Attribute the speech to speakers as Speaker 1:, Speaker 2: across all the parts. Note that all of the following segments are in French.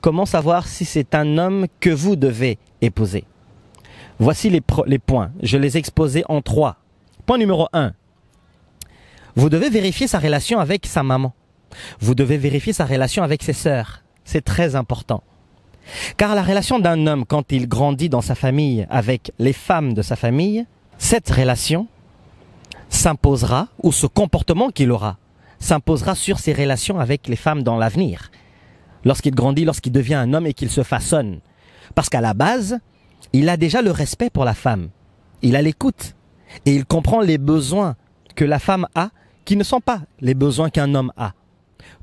Speaker 1: Comment savoir si c'est un homme que vous devez épouser Voici les, points. Je les ai en trois. Point numéro un. Vous devez vérifier sa relation avec sa maman. Vous devez vérifier sa relation avec ses sœurs. C'est très important. Car la relation d'un homme quand il grandit dans sa famille avec les femmes de sa famille, cette relation s'imposera, ou ce comportement qu'il aura, s'imposera sur ses relations avec les femmes dans l'avenir lorsqu'il grandit, lorsqu'il devient un homme et qu'il se façonne. Parce qu'à la base, il a déjà le respect pour la femme. Il a l'écoute. Et il comprend les besoins que la femme a qui ne sont pas les besoins qu'un homme a.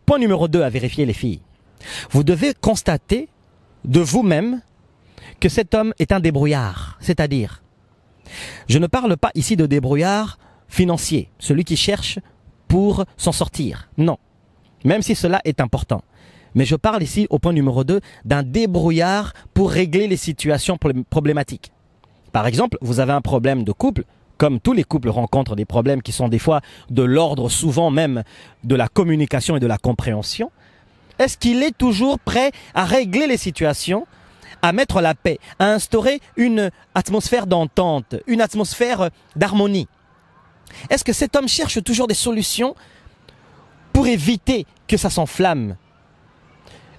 Speaker 1: Point numéro 2 à vérifier les filles. Vous devez constater de vous-même que cet homme est un débrouillard. C'est-à-dire, je ne parle pas ici de débrouillard financier, celui qui cherche pour s'en sortir. Non. Même si cela est important. Mais je parle ici, au point numéro 2, d'un débrouillard pour régler les situations problématiques. Par exemple, vous avez un problème de couple, comme tous les couples rencontrent des problèmes qui sont des fois de l'ordre souvent même de la communication et de la compréhension, est-ce qu'il est toujours prêt à régler les situations, à mettre la paix, à instaurer une atmosphère d'entente, une atmosphère d'harmonie Est-ce que cet homme cherche toujours des solutions pour éviter que ça s'enflamme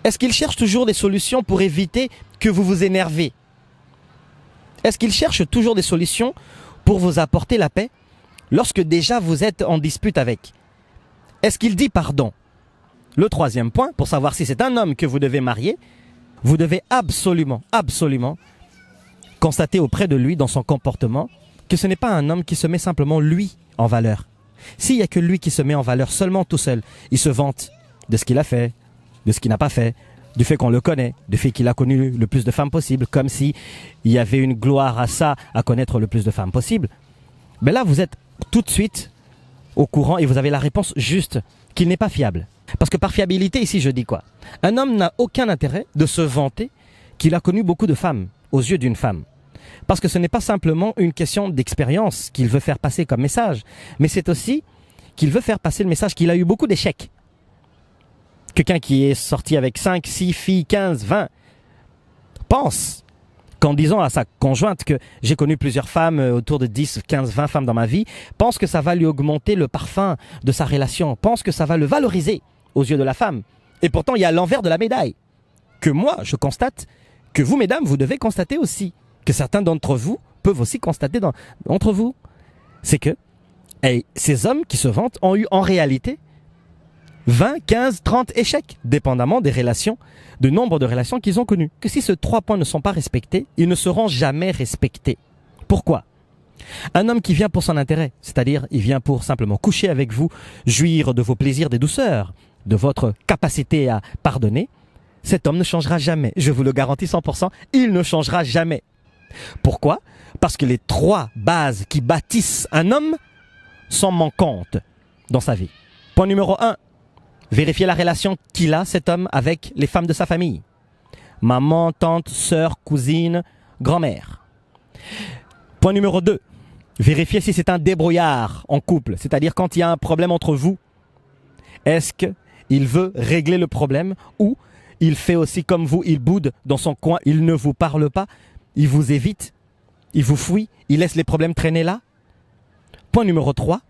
Speaker 1: est-ce qu'il cherche toujours des solutions pour éviter que vous vous énervez Est-ce qu'il cherche toujours des solutions pour vous apporter la paix lorsque déjà vous êtes en dispute avec Est-ce qu'il dit pardon Le troisième point, pour savoir si c'est un homme que vous devez marier, vous devez absolument, absolument constater auprès de lui dans son comportement que ce n'est pas un homme qui se met simplement lui en valeur. S'il n'y a que lui qui se met en valeur seulement tout seul, il se vante de ce qu'il a fait, de ce qu'il n'a pas fait, du fait qu'on le connaît, du fait qu'il a connu le plus de femmes possible, comme si il y avait une gloire à ça, à connaître le plus de femmes possible. Mais là, vous êtes tout de suite au courant et vous avez la réponse juste, qu'il n'est pas fiable. Parce que par fiabilité, ici, je dis quoi Un homme n'a aucun intérêt de se vanter qu'il a connu beaucoup de femmes, aux yeux d'une femme. Parce que ce n'est pas simplement une question d'expérience qu'il veut faire passer comme message, mais c'est aussi qu'il veut faire passer le message qu'il a eu beaucoup d'échecs quelqu'un qui est sorti avec 5, 6 filles, 15, 20, pense qu'en disant à sa conjointe que j'ai connu plusieurs femmes, euh, autour de 10, 15, 20 femmes dans ma vie, pense que ça va lui augmenter le parfum de sa relation, pense que ça va le valoriser aux yeux de la femme. Et pourtant, il y a l'envers de la médaille, que moi, je constate, que vous, mesdames, vous devez constater aussi, que certains d'entre vous peuvent aussi constater dans, entre vous. C'est que ces hommes qui se vantent ont eu en réalité 20, 15, 30 échecs, dépendamment des relations, du nombre de relations qu'ils ont connues. Que si ces trois points ne sont pas respectés, ils ne seront jamais respectés. Pourquoi un homme qui vient pour son intérêt, c'est-à-dire il vient pour simplement coucher avec vous, jouir de vos plaisirs, des douceurs, de votre capacité à pardonner, cet homme ne changera jamais. Je vous le garantis 100%, il ne changera jamais. Pourquoi Parce que les trois bases qui bâtissent un homme sont manquantes dans sa vie. Point numéro 1, Vérifier la relation qu'il a, cet homme, avec les femmes de sa famille. Maman, tante, sœur, cousine, grand-mère. Point numéro 2. Vérifier si c'est un débrouillard en couple. C'est-à-dire quand il y a un problème entre vous, est-ce qu'il veut régler le problème ou il fait aussi comme vous, il boude dans son coin, il ne vous parle pas, il vous évite, il vous fuit, il laisse les problèmes traîner là Point numéro 3.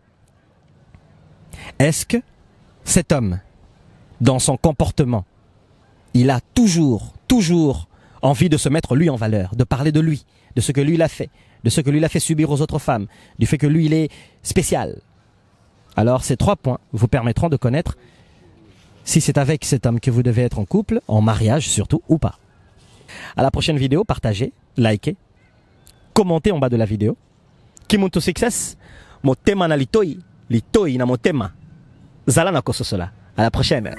Speaker 1: Est-ce que cet homme dans son comportement. Il a toujours, toujours envie de se mettre lui en valeur, de parler de lui, de ce que lui a fait, de ce que lui a fait subir aux autres femmes, du fait que lui il est spécial. Alors ces trois points vous permettront de connaître si c'est avec cet homme que vous devez être en couple, en mariage surtout, ou pas. À la prochaine vidéo, partagez, likez, commentez en bas de la vidéo. success, na litoi, litoi na Zala na koso cela. À la prochaine.